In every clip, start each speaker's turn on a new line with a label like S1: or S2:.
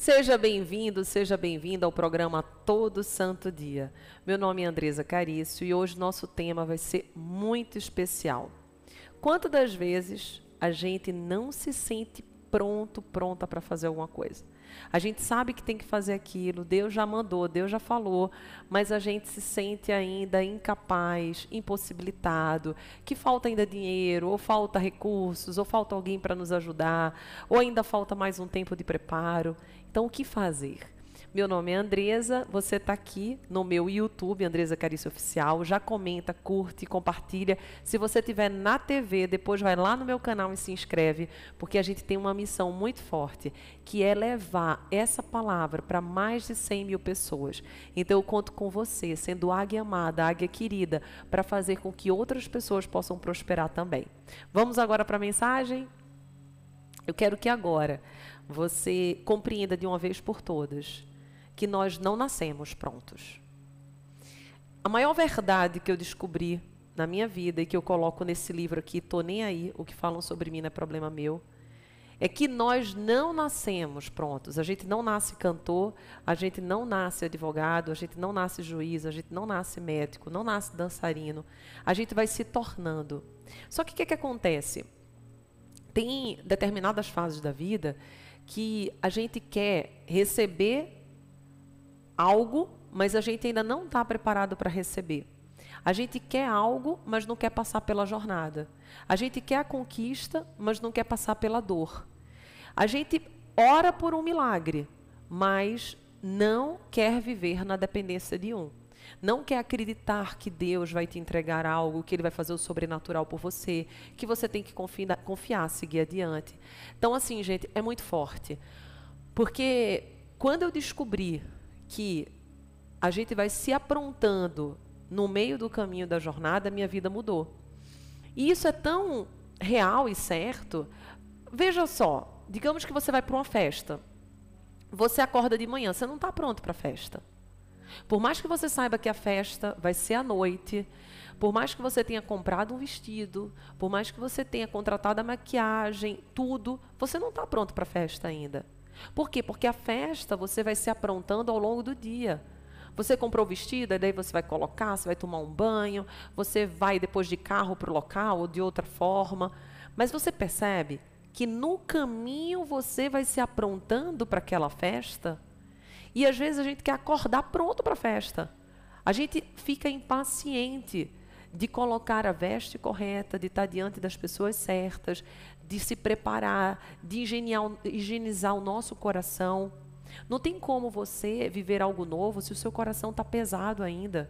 S1: Seja bem-vindo, seja bem-vinda ao programa Todo Santo Dia. Meu nome é Andresa Carício e hoje nosso tema vai ser muito especial. Quantas das vezes a gente não se sente pronto, pronta para fazer alguma coisa? A gente sabe que tem que fazer aquilo, Deus já mandou, Deus já falou, mas a gente se sente ainda incapaz, impossibilitado, que falta ainda dinheiro, ou falta recursos, ou falta alguém para nos ajudar, ou ainda falta mais um tempo de preparo. Então, o que fazer? Meu nome é Andresa, você está aqui no meu YouTube, Andresa Carício Oficial. Já comenta, curte, compartilha. Se você estiver na TV, depois vai lá no meu canal e se inscreve, porque a gente tem uma missão muito forte, que é levar essa palavra para mais de 100 mil pessoas. Então eu conto com você, sendo águia amada, águia querida, para fazer com que outras pessoas possam prosperar também. Vamos agora para a mensagem? Eu quero que agora você compreenda de uma vez por todas que nós não nascemos prontos. A maior verdade que eu descobri na minha vida e que eu coloco nesse livro aqui, Tô Nem Aí, o que falam sobre mim não é problema meu, é que nós não nascemos prontos. A gente não nasce cantor, a gente não nasce advogado, a gente não nasce juiz, a gente não nasce médico, não nasce dançarino. A gente vai se tornando. Só que o que, é que acontece? tem determinadas fases da vida que a gente quer receber algo, mas a gente ainda não está preparado para receber. A gente quer algo, mas não quer passar pela jornada. A gente quer a conquista, mas não quer passar pela dor. A gente ora por um milagre, mas não quer viver na dependência de um. Não quer acreditar que Deus vai te entregar algo, que Ele vai fazer o sobrenatural por você, que você tem que confiar, confiar seguir adiante. Então, assim, gente, é muito forte. Porque quando eu descobri que a gente vai se aprontando no meio do caminho da jornada, minha vida mudou. E isso é tão real e certo. Veja só, digamos que você vai para uma festa. Você acorda de manhã, você não está pronto para a festa. Por mais que você saiba que a festa vai ser à noite, por mais que você tenha comprado um vestido, por mais que você tenha contratado a maquiagem, tudo, você não está pronto para a festa ainda. Por quê? Porque a festa você vai se aprontando ao longo do dia. Você comprou o vestido, daí você vai colocar, você vai tomar um banho, você vai depois de carro para o local ou de outra forma. Mas você percebe que no caminho você vai se aprontando para aquela festa? E às vezes a gente quer acordar pronto para a festa. A gente fica impaciente de colocar a veste correta, de estar tá diante das pessoas certas, de se preparar, de higienizar o nosso coração. Não tem como você viver algo novo se o seu coração está pesado ainda.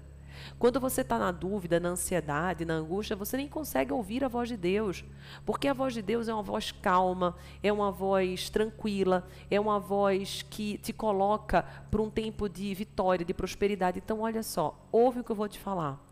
S1: Quando você está na dúvida, na ansiedade, na angústia, você nem consegue ouvir a voz de Deus. Porque a voz de Deus é uma voz calma, é uma voz tranquila, é uma voz que te coloca para um tempo de vitória, de prosperidade. Então, olha só, ouve o que eu vou te falar.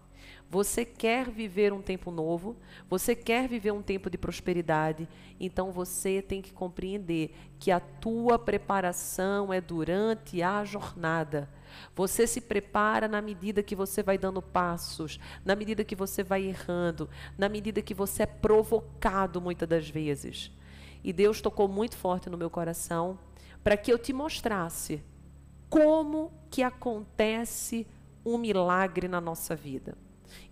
S1: Você quer viver um tempo novo, você quer viver um tempo de prosperidade, então você tem que compreender que a tua preparação é durante a jornada. Você se prepara na medida que você vai dando passos, na medida que você vai errando, na medida que você é provocado muitas das vezes. E Deus tocou muito forte no meu coração para que eu te mostrasse como que acontece um milagre na nossa vida.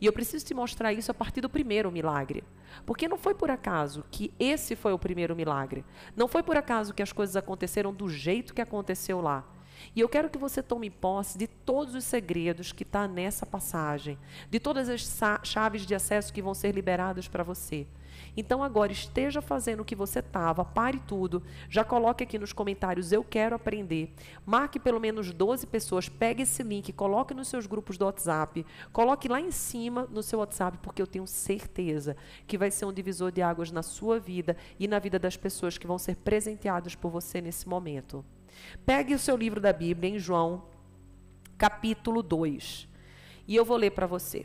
S1: E eu preciso te mostrar isso a partir do primeiro milagre. Porque não foi por acaso que esse foi o primeiro milagre. Não foi por acaso que as coisas aconteceram do jeito que aconteceu lá. E eu quero que você tome posse de todos os segredos que está nessa passagem, de todas as chaves de acesso que vão ser liberadas para você. Então agora esteja fazendo o que você estava, pare tudo, já coloque aqui nos comentários eu quero aprender. Marque pelo menos 12 pessoas, pegue esse link, coloque nos seus grupos do WhatsApp, coloque lá em cima no seu WhatsApp, porque eu tenho certeza que vai ser um divisor de águas na sua vida e na vida das pessoas que vão ser presenteadas por você nesse momento. Pegue o seu livro da Bíblia em João, capítulo 2. E eu vou ler para você.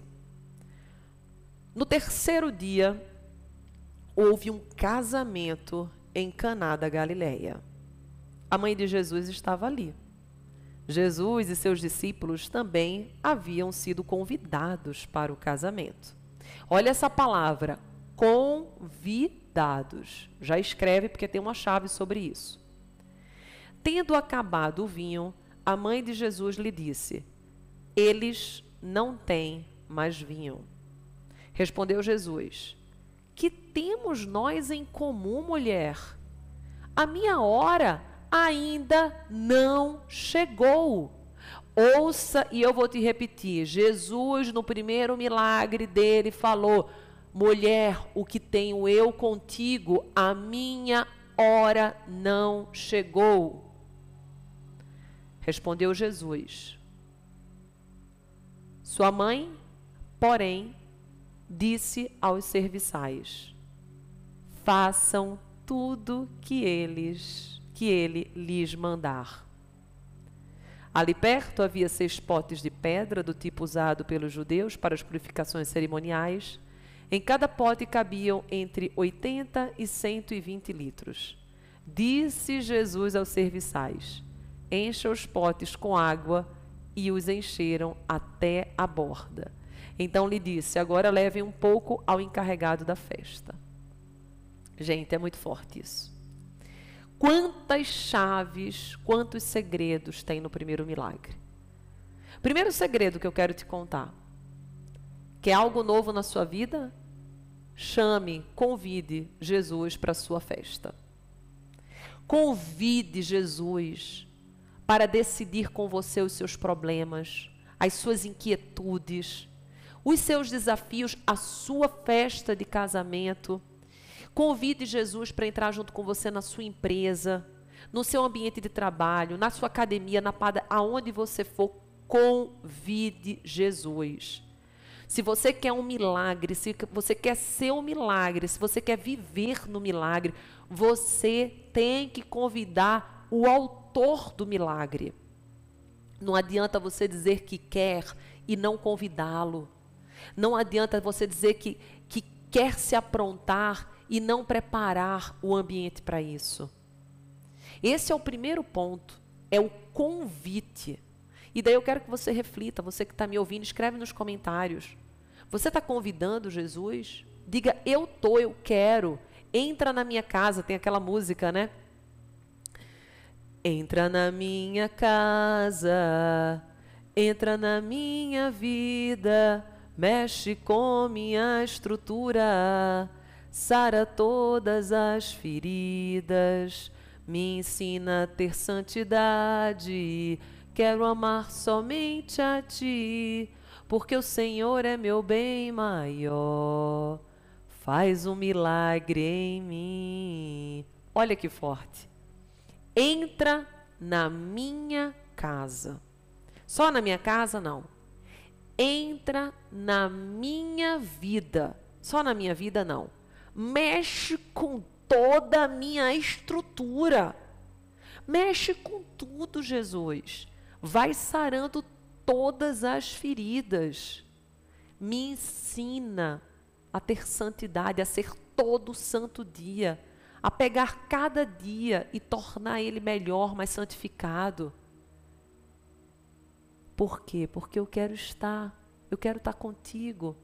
S1: No terceiro dia, houve um casamento em Caná da Galileia. A mãe de Jesus estava ali. Jesus e seus discípulos também haviam sido convidados para o casamento. Olha essa palavra, convidados. Já escreve porque tem uma chave sobre isso. Tendo acabado o vinho, a mãe de Jesus lhe disse: Eles não têm mais vinho. Respondeu Jesus: Que temos nós em comum, mulher? A minha hora ainda não chegou. Ouça, e eu vou te repetir: Jesus, no primeiro milagre dele, falou: Mulher, o que tenho eu contigo, a minha hora não chegou. Respondeu Jesus. Sua mãe, porém, disse aos serviçais: Façam tudo que eles que ele lhes mandar. Ali perto havia seis potes de pedra do tipo usado pelos judeus para as purificações cerimoniais. Em cada pote cabiam entre 80 e 120 litros. Disse Jesus aos serviçais: encha os potes com água e os encheram até a borda. Então lhe disse: Agora levem um pouco ao encarregado da festa. Gente, é muito forte isso. Quantas chaves, quantos segredos tem no primeiro milagre? Primeiro segredo que eu quero te contar. Quer algo novo na sua vida? Chame, convide Jesus para a sua festa. Convide Jesus para decidir com você os seus problemas, as suas inquietudes, os seus desafios, a sua festa de casamento. Convide Jesus para entrar junto com você na sua empresa, no seu ambiente de trabalho, na sua academia, na padaria, aonde você for, convide Jesus. Se você quer um milagre, se você quer ser um milagre, se você quer viver no milagre, você tem que convidar o autor autor do milagre. Não adianta você dizer que quer e não convidá-lo. Não adianta você dizer que, que quer se aprontar e não preparar o ambiente para isso. Esse é o primeiro ponto, é o convite. E daí eu quero que você reflita, você que está me ouvindo, escreve nos comentários. Você está convidando Jesus? Diga, eu tô, eu quero. Entra na minha casa, tem aquela música, né? Entra na minha casa, entra na minha vida, mexe com minha estrutura, sara todas as feridas, me ensina a ter santidade. Quero amar somente a ti, porque o Senhor é meu bem maior. Faz um milagre em mim. Olha que forte Entra na minha casa. Só na minha casa, não. Entra na minha vida. Só na minha vida, não. Mexe com toda a minha estrutura. Mexe com tudo, Jesus. Vai sarando todas as feridas. Me ensina a ter santidade, a ser todo santo dia a pegar cada dia e tornar ele melhor, mais santificado. Por quê? Porque eu quero estar, eu quero estar contigo.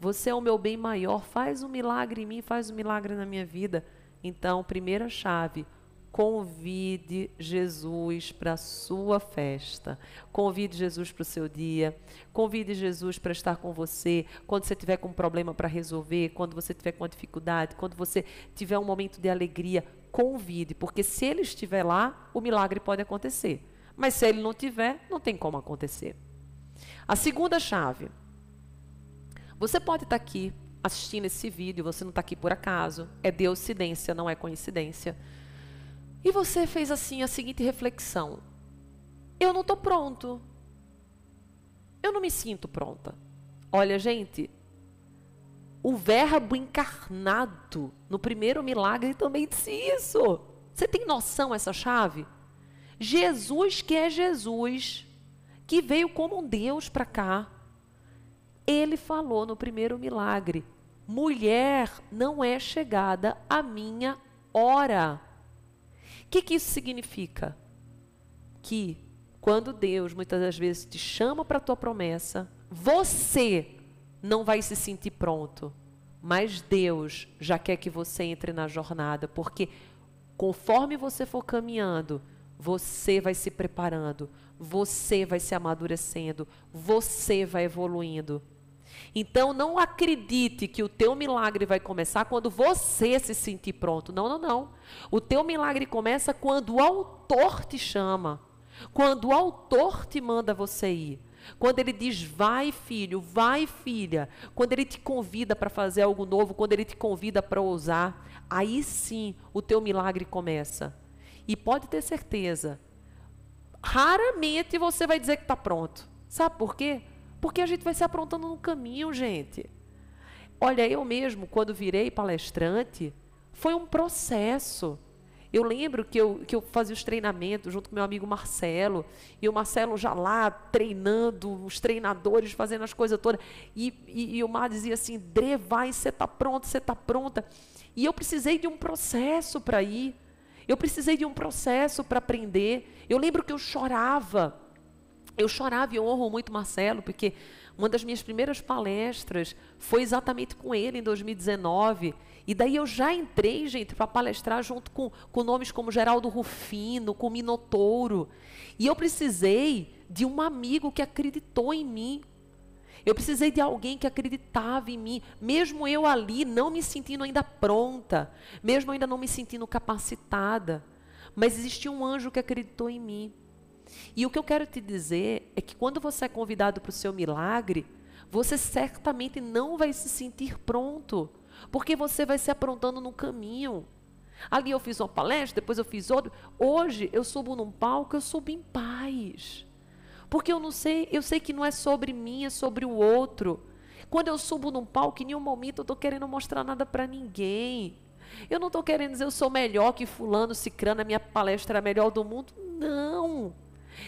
S1: Você é o meu bem maior, faz um milagre em mim, faz um milagre na minha vida. Então, primeira chave, Convide Jesus para a sua festa. Convide Jesus para o seu dia. Convide Jesus para estar com você quando você tiver com um problema para resolver, quando você tiver com uma dificuldade, quando você tiver um momento de alegria. Convide, porque se ele estiver lá, o milagre pode acontecer. Mas se ele não tiver, não tem como acontecer. A segunda chave. Você pode estar tá aqui assistindo esse vídeo, você não está aqui por acaso. É deucidência, não é coincidência. E você fez assim a seguinte reflexão: eu não estou pronto. Eu não me sinto pronta. Olha, gente, o verbo encarnado no primeiro milagre também disse isso. Você tem noção essa chave? Jesus que é Jesus, que veio como um Deus para cá, ele falou no primeiro milagre: mulher, não é chegada a minha hora. O que, que isso significa? Que quando Deus muitas das vezes te chama para a tua promessa, você não vai se sentir pronto, mas Deus já quer que você entre na jornada, porque conforme você for caminhando, você vai se preparando, você vai se amadurecendo, você vai evoluindo. Então não acredite que o teu milagre vai começar quando você se sentir pronto. Não, não, não. O teu milagre começa quando o autor te chama. Quando o autor te manda você ir. Quando ele diz vai, filho, vai, filha. Quando ele te convida para fazer algo novo, quando ele te convida para ousar, aí sim o teu milagre começa. E pode ter certeza, raramente você vai dizer que está pronto. Sabe por quê? Porque a gente vai se aprontando no caminho, gente. Olha, eu mesmo, quando virei palestrante, foi um processo. Eu lembro que eu, que eu fazia os treinamentos junto com meu amigo Marcelo, e o Marcelo já lá treinando, os treinadores fazendo as coisas todas. E, e, e o Mar dizia assim: Dre, vai, você está pronta, você está pronta. E eu precisei de um processo para ir. Eu precisei de um processo para aprender. Eu lembro que eu chorava eu chorava e honro muito Marcelo, porque uma das minhas primeiras palestras foi exatamente com ele em 2019. E daí eu já entrei, gente, para palestrar junto com, com nomes como Geraldo Rufino, com Minotouro. E eu precisei de um amigo que acreditou em mim. Eu precisei de alguém que acreditava em mim, mesmo eu ali não me sentindo ainda pronta, mesmo ainda não me sentindo capacitada. Mas existia um anjo que acreditou em mim. E o que eu quero te dizer é que quando você é convidado para o seu milagre, você certamente não vai se sentir pronto, porque você vai se aprontando no caminho. Ali eu fiz uma palestra, depois eu fiz outra. Hoje eu subo num palco, eu subo em paz. Porque eu não sei, eu sei que não é sobre mim, é sobre o outro. Quando eu subo num palco, em nenhum momento eu estou querendo mostrar nada para ninguém. Eu não estou querendo dizer eu sou melhor que fulano, cicrano, a minha palestra é a melhor do mundo. Não.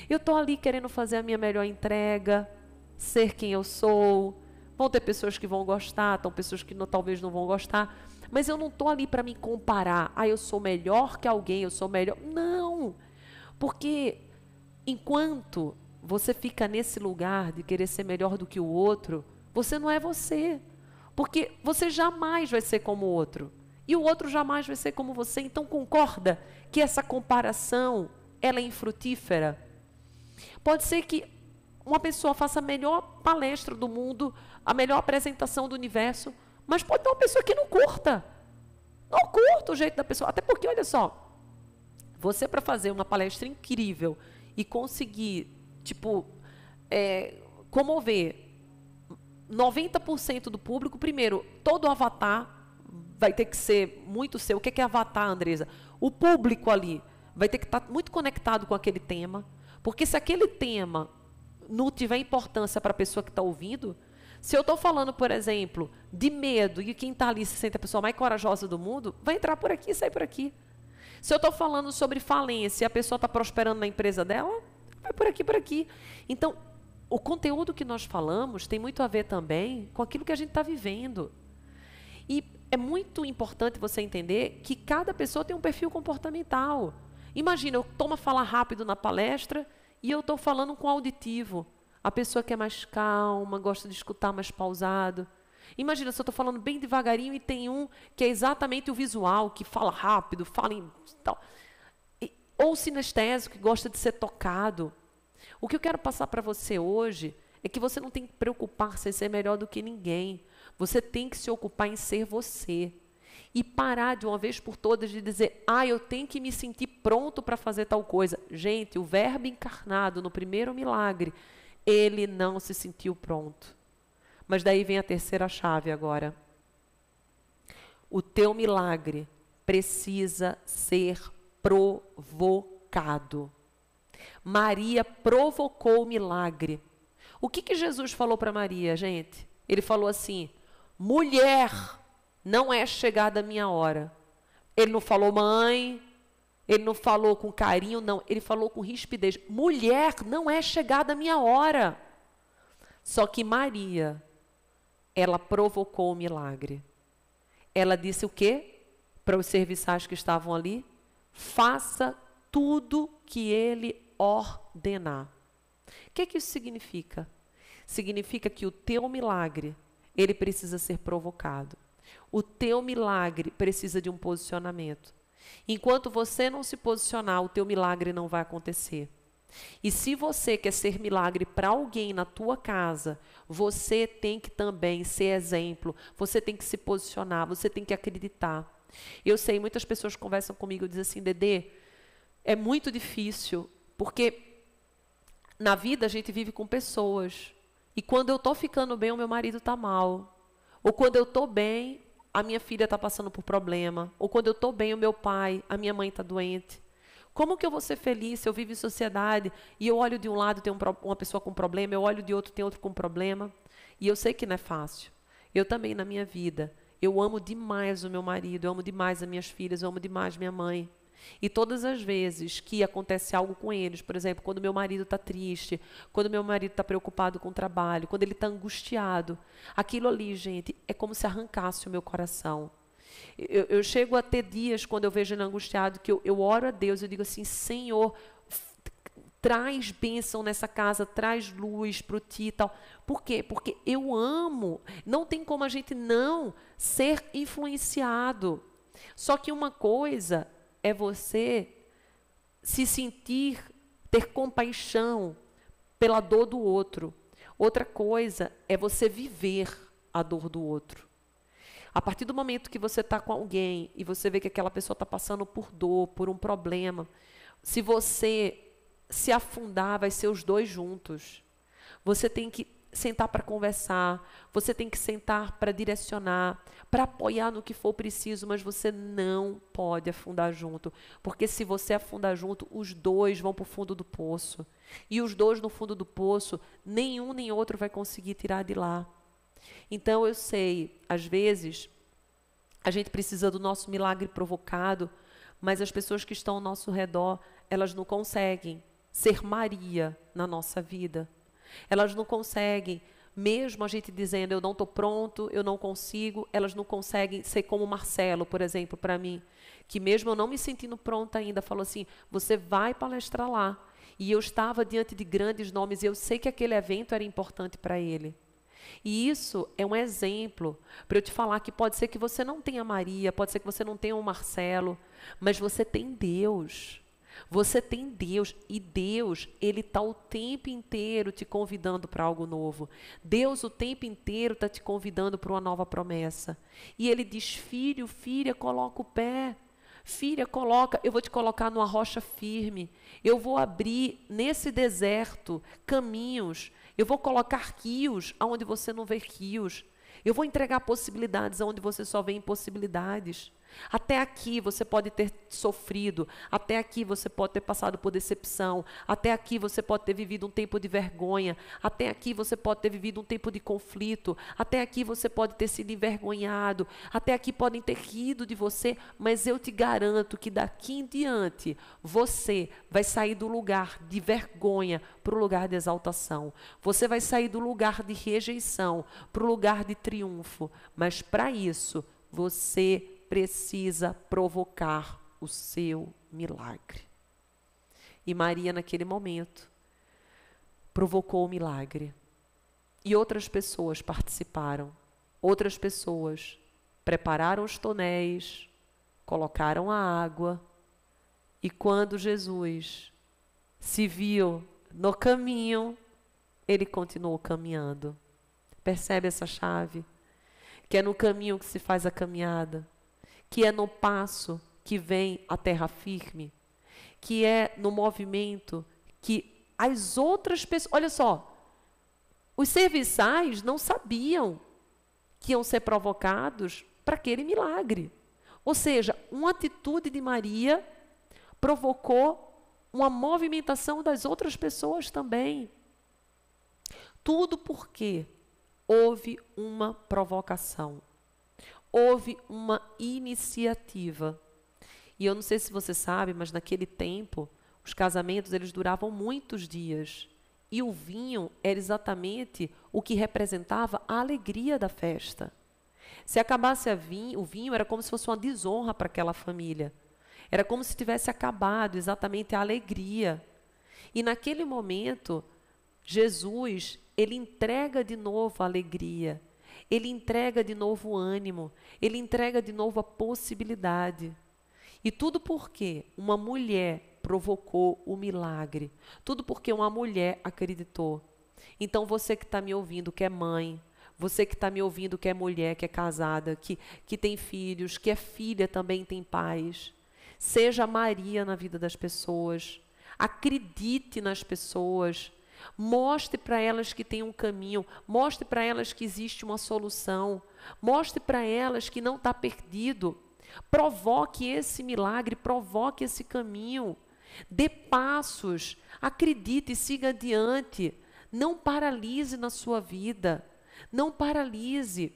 S1: Eu estou ali querendo fazer a minha melhor entrega, ser quem eu sou. Vão ter pessoas que vão gostar, estão pessoas que não, talvez não vão gostar, mas eu não estou ali para me comparar. Ah, eu sou melhor que alguém, eu sou melhor. Não! Porque enquanto você fica nesse lugar de querer ser melhor do que o outro, você não é você. Porque você jamais vai ser como o outro. E o outro jamais vai ser como você. Então concorda que essa comparação ela é infrutífera? Pode ser que uma pessoa faça a melhor palestra do mundo, a melhor apresentação do universo, mas pode ter uma pessoa que não curta. Não curta o jeito da pessoa. Até porque, olha só, você para fazer uma palestra incrível e conseguir, tipo, é, comover 90% do público, primeiro, todo avatar vai ter que ser muito seu. O que é, que é avatar, Andresa? O público ali vai ter que estar tá muito conectado com aquele tema porque se aquele tema não tiver importância para a pessoa que está ouvindo, se eu estou falando, por exemplo, de medo e quem está ali se sente a pessoa mais corajosa do mundo, vai entrar por aqui e sair por aqui. Se eu estou falando sobre falência e a pessoa está prosperando na empresa dela, vai por aqui, por aqui. Então, o conteúdo que nós falamos tem muito a ver também com aquilo que a gente está vivendo. E é muito importante você entender que cada pessoa tem um perfil comportamental. Imagina, eu tomo a falar rápido na palestra e eu estou falando com auditivo. A pessoa que é mais calma, gosta de escutar mais pausado. Imagina, se eu estou falando bem devagarinho e tem um que é exatamente o visual, que fala rápido, fala em tal. E, ou sinestésico, que gosta de ser tocado. O que eu quero passar para você hoje é que você não tem que preocupar-se em ser é melhor do que ninguém. Você tem que se ocupar em ser você e parar de uma vez por todas de dizer, ah, eu tenho que me sentir pronto para fazer tal coisa. Gente, o Verbo encarnado no primeiro milagre, ele não se sentiu pronto. Mas daí vem a terceira chave agora. O teu milagre precisa ser provocado. Maria provocou o milagre. O que, que Jesus falou para Maria, gente? Ele falou assim: mulher, não é chegada a minha hora. Ele não falou mãe, ele não falou com carinho, não. Ele falou com rispidez. Mulher, não é chegada a minha hora. Só que Maria, ela provocou o milagre. Ela disse o quê? Para os serviçais que estavam ali: faça tudo que ele ordenar. O que, que isso significa? Significa que o teu milagre, ele precisa ser provocado. O teu milagre precisa de um posicionamento. Enquanto você não se posicionar, o teu milagre não vai acontecer. E se você quer ser milagre para alguém na tua casa, você tem que também ser exemplo, você tem que se posicionar, você tem que acreditar. Eu sei, muitas pessoas conversam comigo e dizem assim, Dedê, é muito difícil, porque na vida a gente vive com pessoas. E quando eu estou ficando bem, o meu marido está mal. Ou quando eu estou bem, a minha filha está passando por problema, ou quando eu estou bem, o meu pai, a minha mãe está doente. Como que eu vou ser feliz se eu vivo em sociedade e eu olho de um lado tem um, uma pessoa com problema, eu olho de outro tem outro com problema? E eu sei que não é fácil. Eu também na minha vida, eu amo demais o meu marido, eu amo demais as minhas filhas, eu amo demais minha mãe. E todas as vezes que acontece algo com eles, por exemplo, quando meu marido está triste, quando meu marido está preocupado com o trabalho, quando ele está angustiado, aquilo ali, gente, é como se arrancasse o meu coração. Eu, eu chego a ter dias quando eu vejo ele angustiado que eu, eu oro a Deus, e digo assim, Senhor, traz bênção nessa casa, traz luz para o ti e tal. Por quê? Porque eu amo. Não tem como a gente não ser influenciado. Só que uma coisa é você se sentir, ter compaixão pela dor do outro. Outra coisa é você viver a dor do outro. A partir do momento que você está com alguém e você vê que aquela pessoa está passando por dor, por um problema, se você se afundar, vai ser os dois juntos. Você tem que sentar para conversar, você tem que sentar para direcionar, para apoiar no que for preciso, mas você não pode afundar junto, porque se você afundar junto, os dois vão para o fundo do poço. E os dois no fundo do poço, nenhum nem outro vai conseguir tirar de lá. Então eu sei, às vezes a gente precisa do nosso milagre provocado, mas as pessoas que estão ao nosso redor, elas não conseguem ser Maria na nossa vida elas não conseguem, mesmo a gente dizendo eu não estou pronto, eu não consigo, elas não conseguem ser como o Marcelo, por exemplo, para mim, que mesmo eu não me sentindo pronta ainda, falou assim: você vai palestrar lá. E eu estava diante de grandes nomes e eu sei que aquele evento era importante para ele. E isso é um exemplo para eu te falar que pode ser que você não tenha Maria, pode ser que você não tenha o um Marcelo, mas você tem Deus. Você tem Deus e Deus, ele está o tempo inteiro te convidando para algo novo. Deus o tempo inteiro está te convidando para uma nova promessa. E ele diz: filho, filha, coloca o pé. Filha, coloca, eu vou te colocar numa rocha firme. Eu vou abrir nesse deserto caminhos. Eu vou colocar rios aonde você não vê rios. Eu vou entregar possibilidades aonde você só vê impossibilidades. Até aqui você pode ter sofrido, até aqui você pode ter passado por decepção, até aqui você pode ter vivido um tempo de vergonha, até aqui você pode ter vivido um tempo de conflito, até aqui você pode ter sido envergonhado, até aqui podem ter rido de você, mas eu te garanto que daqui em diante você vai sair do lugar de vergonha para o lugar de exaltação. Você vai sair do lugar de rejeição para o lugar de triunfo, mas para isso você precisa provocar o seu milagre. E Maria, naquele momento, provocou o milagre. E outras pessoas participaram, outras pessoas prepararam os tonéis, colocaram a água. E quando Jesus se viu no caminho, ele continuou caminhando. Percebe essa chave? Que é no caminho que se faz a caminhada que é no passo que vem a terra firme, que é no movimento que as outras pessoas. Olha só, os serviçais não sabiam que iam ser provocados para aquele milagre. Ou seja, uma atitude de Maria provocou uma movimentação das outras pessoas também. Tudo porque houve uma provocação houve uma iniciativa. E eu não sei se você sabe, mas naquele tempo, os casamentos eles duravam muitos dias. E o vinho era exatamente o que representava a alegria da festa. Se acabasse vinho, o vinho, era como se fosse uma desonra para aquela família. Era como se tivesse acabado exatamente a alegria. E naquele momento, Jesus, ele entrega de novo a alegria ele entrega de novo o ânimo, ele entrega de novo a possibilidade. E tudo porque uma mulher provocou o milagre, tudo porque uma mulher acreditou. Então você que está me ouvindo, que é mãe, você que está me ouvindo, que é mulher, que é casada, que, que tem filhos, que é filha também tem pais, seja Maria na vida das pessoas, acredite nas pessoas, Mostre para elas que tem um caminho, mostre para elas que existe uma solução, mostre para elas que não está perdido. Provoque esse milagre, provoque esse caminho. Dê passos, acredite e siga adiante. Não paralise na sua vida, não paralise.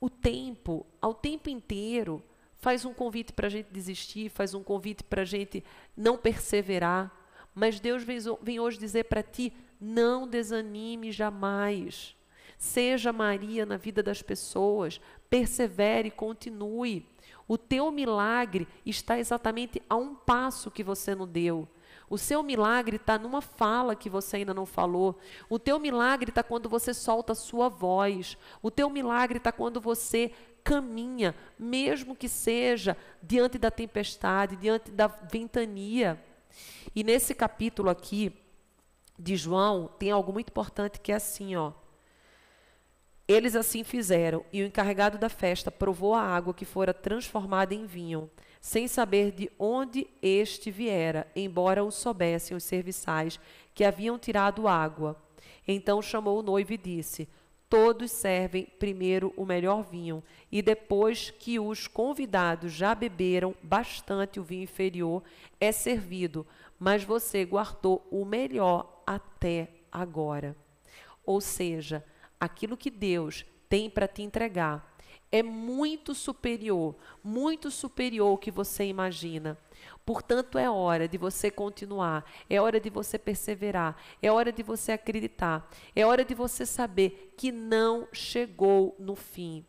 S1: O tempo, ao tempo inteiro, faz um convite para a gente desistir, faz um convite para a gente não perseverar. Mas Deus vem hoje dizer para ti: não desanime jamais. Seja Maria na vida das pessoas, persevere, continue. O teu milagre está exatamente a um passo que você não deu. O seu milagre está numa fala que você ainda não falou. O teu milagre está quando você solta a sua voz. O teu milagre está quando você caminha, mesmo que seja diante da tempestade, diante da ventania. E nesse capítulo aqui de João, tem algo muito importante que é assim, ó. Eles assim fizeram, e o encarregado da festa provou a água que fora transformada em vinho, sem saber de onde este viera, embora o soubessem os serviçais que haviam tirado água. Então chamou o noivo e disse: todos servem primeiro o melhor vinho, e depois que os convidados já beberam bastante o vinho inferior, é servido, mas você guardou o melhor até agora. Ou seja, aquilo que Deus tem para te entregar é muito superior, muito superior ao que você imagina. Portanto, é hora de você continuar, é hora de você perseverar, é hora de você acreditar, é hora de você saber que não chegou no fim,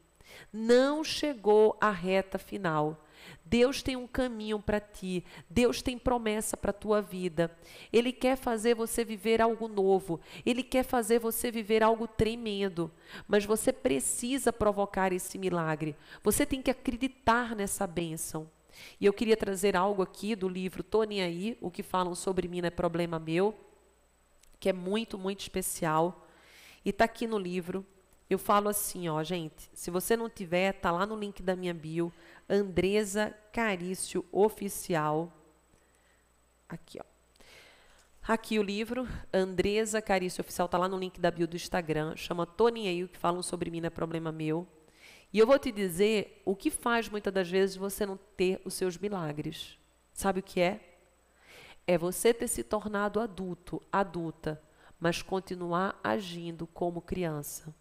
S1: não chegou à reta final. Deus tem um caminho para ti, Deus tem promessa para a tua vida. Ele quer fazer você viver algo novo, ele quer fazer você viver algo tremendo, mas você precisa provocar esse milagre. Você tem que acreditar nessa bênção. E eu queria trazer algo aqui do livro Tony Aí, o que falam sobre mim não é problema meu, que é muito, muito especial. E está aqui no livro. Eu falo assim, ó, gente, se você não tiver, tá lá no link da minha bio, Andresa Carício Oficial. Aqui, ó. Aqui o livro, Andresa Carício Oficial, tá lá no link da bio do Instagram, chama Toninha e o que falam sobre mim não é problema meu. E eu vou te dizer o que faz muitas das vezes você não ter os seus milagres. Sabe o que é? É você ter se tornado adulto, adulta, mas continuar agindo como criança.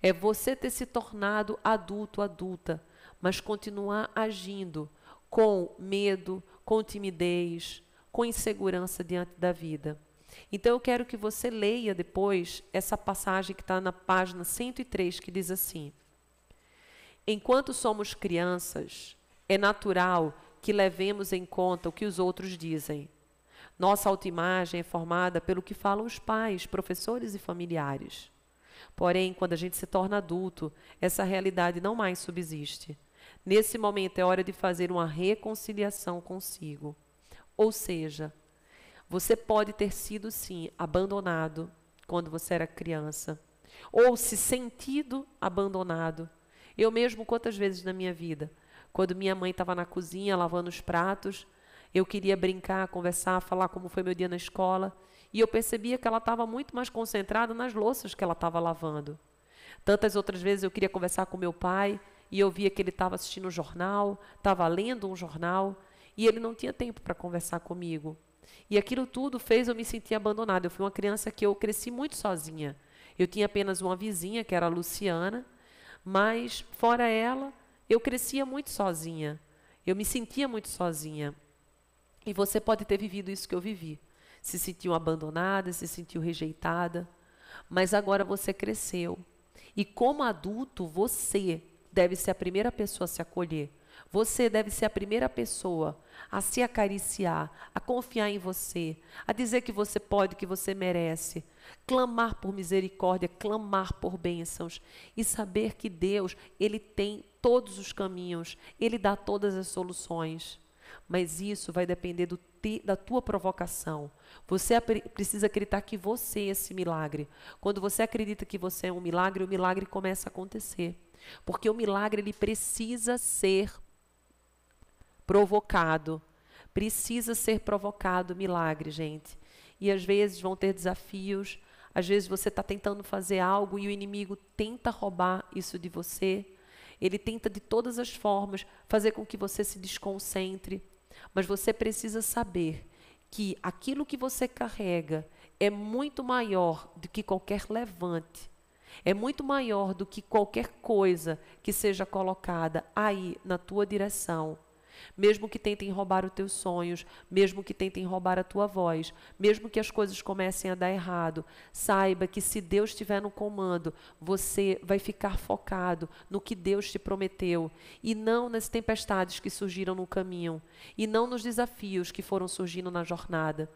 S1: É você ter se tornado adulto, adulta, mas continuar agindo com medo, com timidez, com insegurança diante da vida. Então eu quero que você leia depois essa passagem que está na página 103, que diz assim. Enquanto somos crianças, é natural que levemos em conta o que os outros dizem. Nossa autoimagem é formada pelo que falam os pais, professores e familiares. Porém, quando a gente se torna adulto, essa realidade não mais subsiste. Nesse momento é hora de fazer uma reconciliação consigo. Ou seja, você pode ter sido sim abandonado quando você era criança, ou se sentido abandonado eu mesmo, quantas vezes na minha vida, quando minha mãe estava na cozinha lavando os pratos, eu queria brincar, conversar, falar como foi meu dia na escola, e eu percebia que ela estava muito mais concentrada nas louças que ela estava lavando. Tantas outras vezes eu queria conversar com meu pai e eu via que ele estava assistindo um jornal, estava lendo um jornal e ele não tinha tempo para conversar comigo. E aquilo tudo fez eu me sentir abandonada. Eu fui uma criança que eu cresci muito sozinha. Eu tinha apenas uma vizinha, que era a Luciana, mas, fora ela, eu crescia muito sozinha. Eu me sentia muito sozinha. E você pode ter vivido isso que eu vivi. Se sentiu abandonada, se sentiu rejeitada. Mas agora você cresceu. E como adulto, você deve ser a primeira pessoa a se acolher. Você deve ser a primeira pessoa a se acariciar, a confiar em você, a dizer que você pode, que você merece, clamar por misericórdia, clamar por bênçãos e saber que Deus, ele tem todos os caminhos, ele dá todas as soluções. Mas isso vai depender do da tua provocação. Você precisa acreditar que você é esse milagre. Quando você acredita que você é um milagre, o milagre começa a acontecer. Porque o milagre ele precisa ser provocado. Precisa ser provocado milagre, gente. E às vezes vão ter desafios, às vezes você está tentando fazer algo e o inimigo tenta roubar isso de você. Ele tenta de todas as formas fazer com que você se desconcentre. Mas você precisa saber que aquilo que você carrega é muito maior do que qualquer levante, é muito maior do que qualquer coisa que seja colocada aí na tua direção. Mesmo que tentem roubar os teus sonhos, mesmo que tentem roubar a tua voz, mesmo que as coisas comecem a dar errado, saiba que se Deus estiver no comando, você vai ficar focado no que Deus te prometeu e não nas tempestades que surgiram no caminho e não nos desafios que foram surgindo na jornada.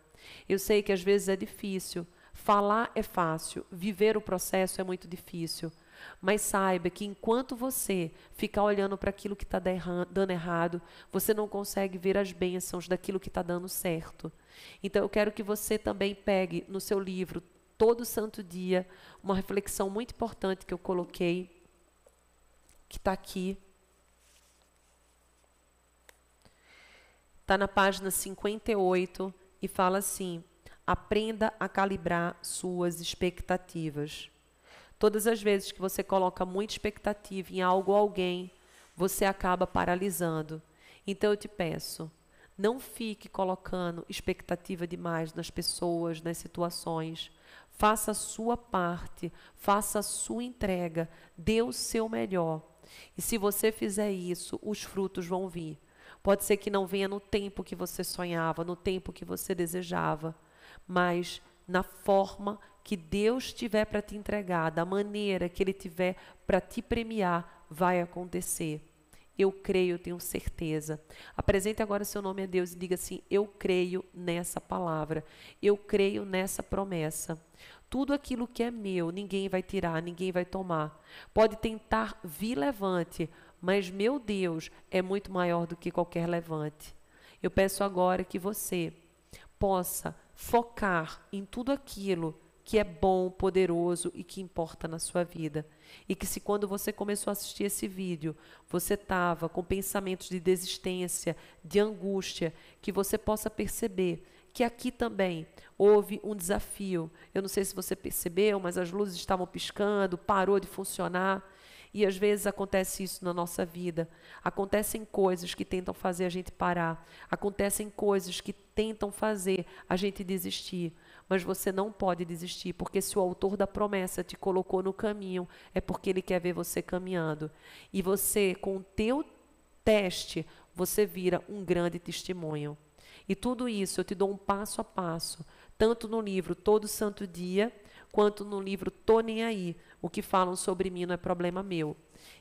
S1: Eu sei que às vezes é difícil, falar é fácil, viver o processo é muito difícil. Mas saiba que enquanto você ficar olhando para aquilo que está dando errado, você não consegue ver as bênçãos daquilo que está dando certo. Então eu quero que você também pegue no seu livro, todo santo dia, uma reflexão muito importante que eu coloquei, que está aqui. Está na página 58 e fala assim: aprenda a calibrar suas expectativas. Todas as vezes que você coloca muita expectativa em algo ou alguém, você acaba paralisando. Então eu te peço, não fique colocando expectativa demais nas pessoas, nas situações. Faça a sua parte, faça a sua entrega, dê o seu melhor. E se você fizer isso, os frutos vão vir. Pode ser que não venha no tempo que você sonhava, no tempo que você desejava, mas na forma que Deus tiver para te entregar, da maneira que Ele tiver para te premiar, vai acontecer. Eu creio, eu tenho certeza. Apresente agora seu nome a Deus e diga assim: Eu creio nessa palavra, eu creio nessa promessa. Tudo aquilo que é meu, ninguém vai tirar, ninguém vai tomar. Pode tentar vir levante, mas meu Deus é muito maior do que qualquer levante. Eu peço agora que você possa focar em tudo aquilo que é bom, poderoso e que importa na sua vida. E que se quando você começou a assistir esse vídeo, você estava com pensamentos de desistência, de angústia, que você possa perceber que aqui também houve um desafio. Eu não sei se você percebeu, mas as luzes estavam piscando, parou de funcionar. E às vezes acontece isso na nossa vida. Acontecem coisas que tentam fazer a gente parar. Acontecem coisas que tentam fazer a gente desistir mas você não pode desistir, porque se o autor da promessa te colocou no caminho, é porque ele quer ver você caminhando. E você, com o teu teste, você vira um grande testemunho. E tudo isso eu te dou um passo a passo, tanto no livro Todo Santo Dia, quanto no livro Tô Nem Aí, o que falam sobre mim não é problema meu.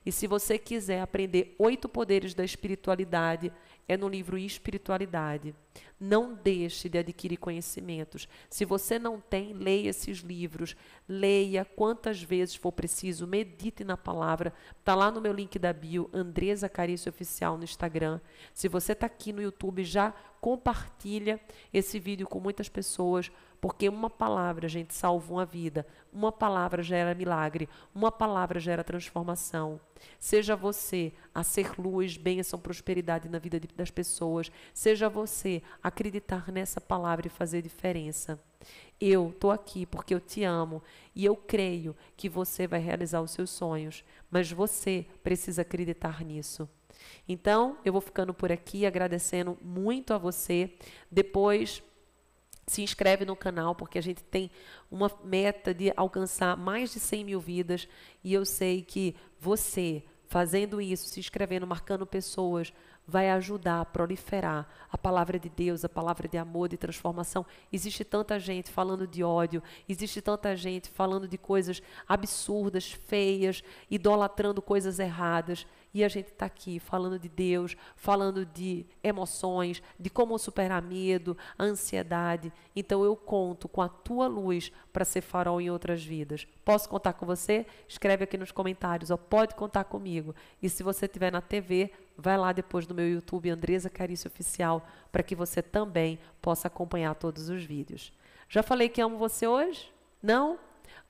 S1: E se você quiser aprender oito poderes da espiritualidade, é no livro Espiritualidade. Não deixe de adquirir conhecimentos. Se você não tem, leia esses livros. Leia quantas vezes for preciso, medite na palavra. Está lá no meu link da bio, Andresa Carício Oficial no Instagram. Se você está aqui no YouTube, já compartilha esse vídeo com muitas pessoas porque uma palavra, gente, salva uma vida. Uma palavra gera milagre. Uma palavra gera transformação. Seja você a ser luz, bênção, prosperidade na vida de, das pessoas. Seja você a acreditar nessa palavra e fazer diferença. Eu estou aqui porque eu te amo e eu creio que você vai realizar os seus sonhos, mas você precisa acreditar nisso. Então, eu vou ficando por aqui agradecendo muito a você. Depois se inscreve no canal, porque a gente tem uma meta de alcançar mais de 100 mil vidas. E eu sei que você, fazendo isso, se inscrevendo, marcando pessoas, vai ajudar a proliferar a palavra de Deus, a palavra de amor, de transformação. Existe tanta gente falando de ódio, existe tanta gente falando de coisas absurdas, feias, idolatrando coisas erradas. E a gente está aqui falando de Deus, falando de emoções, de como superar medo, ansiedade. Então eu conto com a tua luz para ser farol em outras vidas. Posso contar com você? Escreve aqui nos comentários, Ou pode contar comigo. E se você estiver na TV, vai lá depois no meu YouTube Andresa Carício Oficial para que você também possa acompanhar todos os vídeos. Já falei que amo você hoje? Não?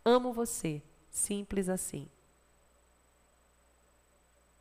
S1: Amo você. Simples assim.